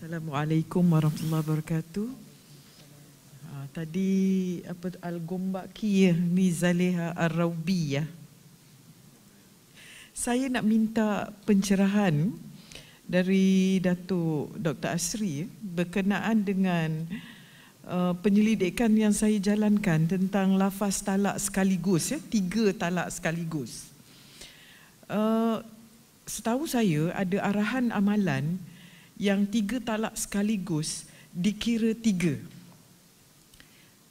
Assalamualaikum warahmatullahi wabarakatuh. Ha, tadi apa Al-Gombaki ya, ar raubiyah Saya nak minta pencerahan dari Datuk Dr. Asri ya, berkenaan dengan uh, penyelidikan yang saya jalankan tentang lafaz talak sekaligus ya, tiga talak sekaligus. Uh, setahu saya ada arahan amalan yang tiga talak sekaligus dikira tiga.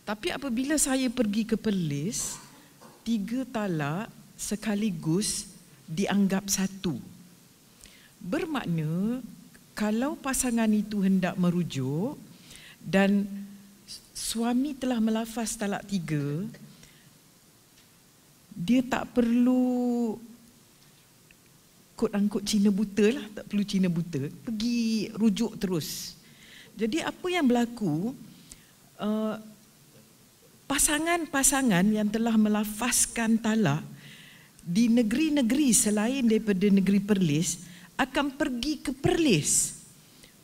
Tapi apabila saya pergi ke Perlis, tiga talak sekaligus dianggap satu. Bermakna kalau pasangan itu hendak merujuk dan suami telah melafaz talak tiga, dia tak perlu kod angkut Cina buta lah, tak perlu Cina buta, pergi rujuk terus. Jadi apa yang berlaku, eh, pasangan-pasangan yang telah melafazkan talak di negeri-negeri selain daripada negeri Perlis akan pergi ke Perlis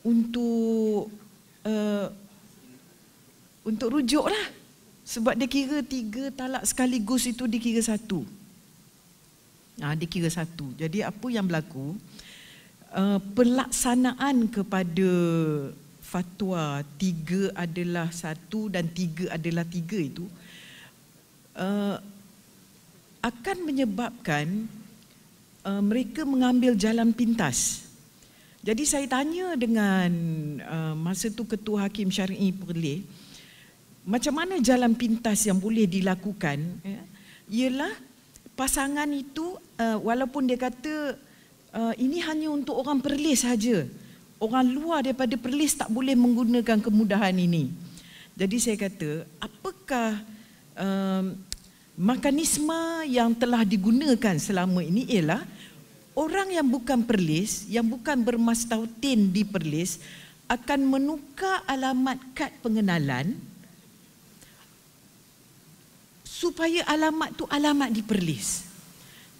untuk eh, untuk rujuk lah. Sebab dia kira tiga talak sekaligus itu dikira satu. Satu. Ha, dia kira satu. Jadi apa yang berlaku, uh, pelaksanaan kepada fatwa tiga adalah satu dan tiga adalah tiga itu, uh, akan menyebabkan uh, mereka mengambil jalan pintas. Jadi saya tanya dengan uh, masa tu Ketua Hakim Syari'i Perleh, macam mana jalan pintas yang boleh dilakukan ya, ialah pasangan itu eh, walaupun dia kata eh, ini hanya untuk orang perlis saja. Orang luar daripada perlis tak boleh menggunakan kemudahan ini. Jadi saya kata, apakah uh, mekanisme yang telah digunakan selama ini ialah orang yang bukan perlis, yang bukan bermastautin di perlis akan menukar alamat kad pengenalan supaya alamat tu alamat di Perlis.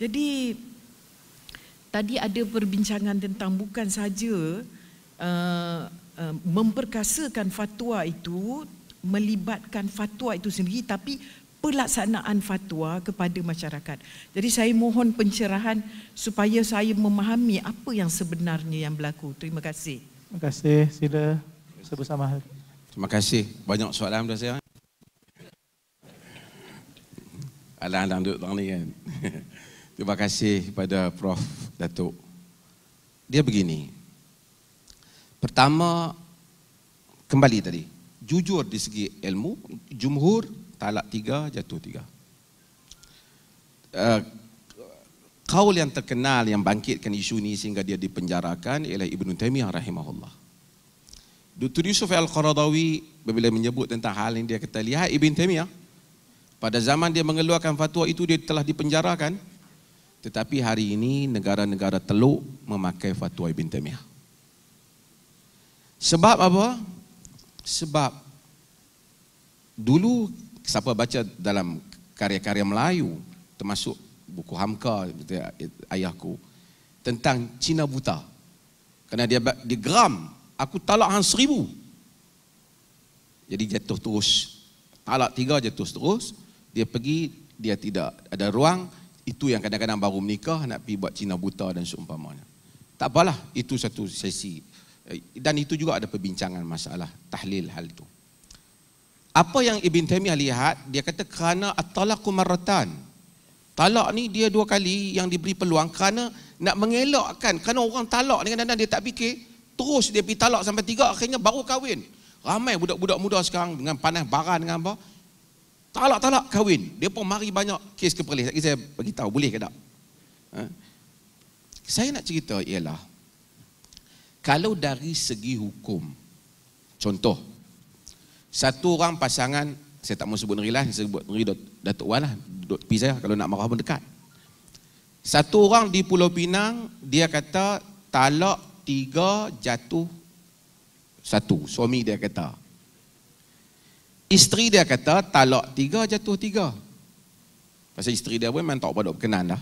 Jadi tadi ada perbincangan tentang bukan saja uh, uh, memperkasakan fatwa itu melibatkan fatwa itu sendiri tapi pelaksanaan fatwa kepada masyarakat. Jadi saya mohon pencerahan supaya saya memahami apa yang sebenarnya yang berlaku. Terima kasih. Terima kasih. Sila sebut sama. Terima kasih. Banyak soalan dah saya. alang-alang duduk tangan ni kan. Terima kasih kepada Prof. Datuk. Dia begini. Pertama, kembali tadi. Jujur di segi ilmu, jumhur, talak tiga, jatuh tiga. Eh, kaul yang terkenal yang bangkitkan isu ini sehingga dia dipenjarakan ialah Ibn Taymiyah rahimahullah. Dr. Yusuf Al-Qaradawi bila menyebut tentang hal ini dia kata lihat Ibn Taymiyah pada zaman dia mengeluarkan fatwa itu dia telah dipenjarakan. Tetapi hari ini negara-negara teluk memakai fatwa Ibn Taymiyah. Sebab apa? Sebab dulu siapa baca dalam karya-karya Melayu termasuk buku Hamka ayahku tentang Cina buta. Kerana dia digeram, aku talak hang seribu. Jadi jatuh terus. Talak tiga jatuh terus. terus dia pergi, dia tidak ada ruang. Itu yang kadang-kadang baru menikah, nak pi buat Cina buta dan seumpamanya. Tak apalah, itu satu sesi. Eh, dan itu juga ada perbincangan masalah, tahlil hal itu. Apa yang Ibn Taymiyah lihat, dia kata kerana at-talaqu maratan. Talak ni dia dua kali yang diberi peluang kerana nak mengelakkan. Kerana orang talak ni kadang-kadang dia tak fikir, terus dia pi talak sampai tiga, akhirnya baru kahwin. Ramai budak-budak muda sekarang dengan panas baran dengan apa, talak lah, talak lah, kahwin. Dia pun mari banyak kes keperlis. Saya saya bagi tahu boleh ke tak? Ha? Saya nak cerita ialah kalau dari segi hukum contoh satu orang pasangan saya tak mau sebut negeri lah, sebut negeri Datuk Wan lah, duduk tepi saya kalau nak marah pun dekat. Satu orang di Pulau Pinang, dia kata talak tiga jatuh satu, suami dia kata. Isteri dia kata talak tiga jatuh tiga. Pasal isteri dia pun memang tak pada berkenan dah.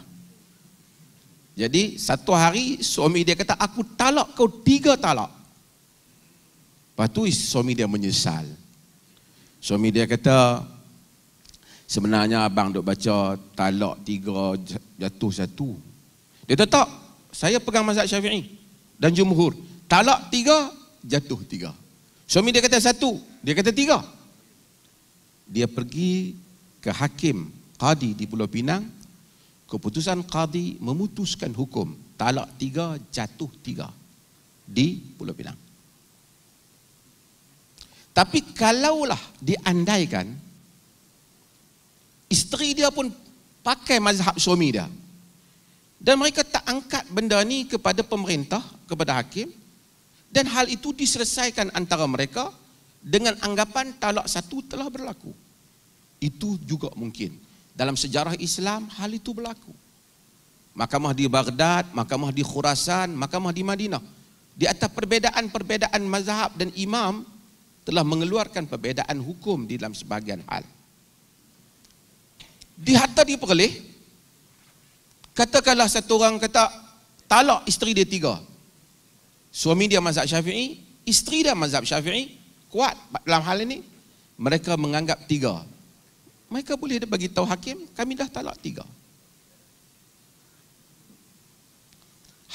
Jadi satu hari suami dia kata aku talak kau tiga talak. Lepas tu suami dia menyesal. Suami dia kata sebenarnya abang duk baca talak tiga jatuh satu. Dia kata tak saya pegang mazhab syafi'i dan jumhur. Talak tiga jatuh tiga. Suami dia kata satu. Dia kata tiga dia pergi ke hakim qadi di Pulau Pinang keputusan qadi memutuskan hukum talak tiga jatuh tiga di Pulau Pinang tapi kalaulah diandaikan isteri dia pun pakai mazhab suami dia dan mereka tak angkat benda ni kepada pemerintah kepada hakim dan hal itu diselesaikan antara mereka dengan anggapan talak satu telah berlaku. Itu juga mungkin. Dalam sejarah Islam, hal itu berlaku. Mahkamah di Baghdad, mahkamah di Khurasan, mahkamah di Madinah. Di atas perbezaan-perbezaan mazhab dan imam telah mengeluarkan perbezaan hukum di dalam sebahagian hal. Di harta diperoleh, katakanlah satu orang kata, talak isteri dia tiga. Suami dia mazhab syafi'i, isteri dia mazhab syafi'i, kuat dalam hal ini mereka menganggap tiga mereka boleh dia bagi tahu hakim kami dah talak tiga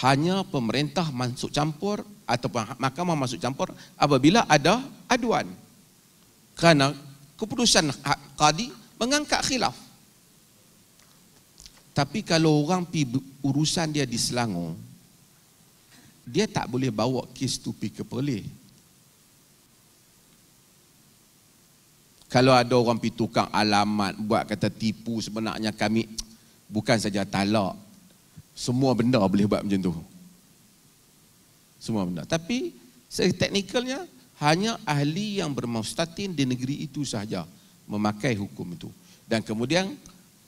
hanya pemerintah masuk campur ataupun mahkamah masuk campur apabila ada aduan kerana keputusan qadi mengangkat khilaf tapi kalau orang pi urusan dia di Selangor dia tak boleh bawa kes tu pi ke Perlis kalau ada orang pergi tukang alamat buat kata tipu sebenarnya kami bukan saja talak semua benda boleh buat macam tu semua benda tapi secara teknikalnya hanya ahli yang bermaustatin di negeri itu sahaja memakai hukum itu dan kemudian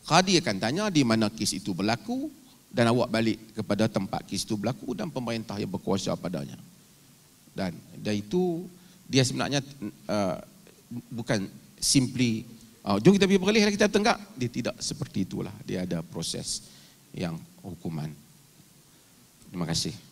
qadi akan tanya di mana kes itu berlaku dan awak balik kepada tempat kes itu berlaku dan pemerintah yang berkuasa padanya dan dari itu dia sebenarnya uh, bukan simply uh, jom kita pergi berkelih kita tenggak dia tidak seperti itulah dia ada proses yang hukuman terima kasih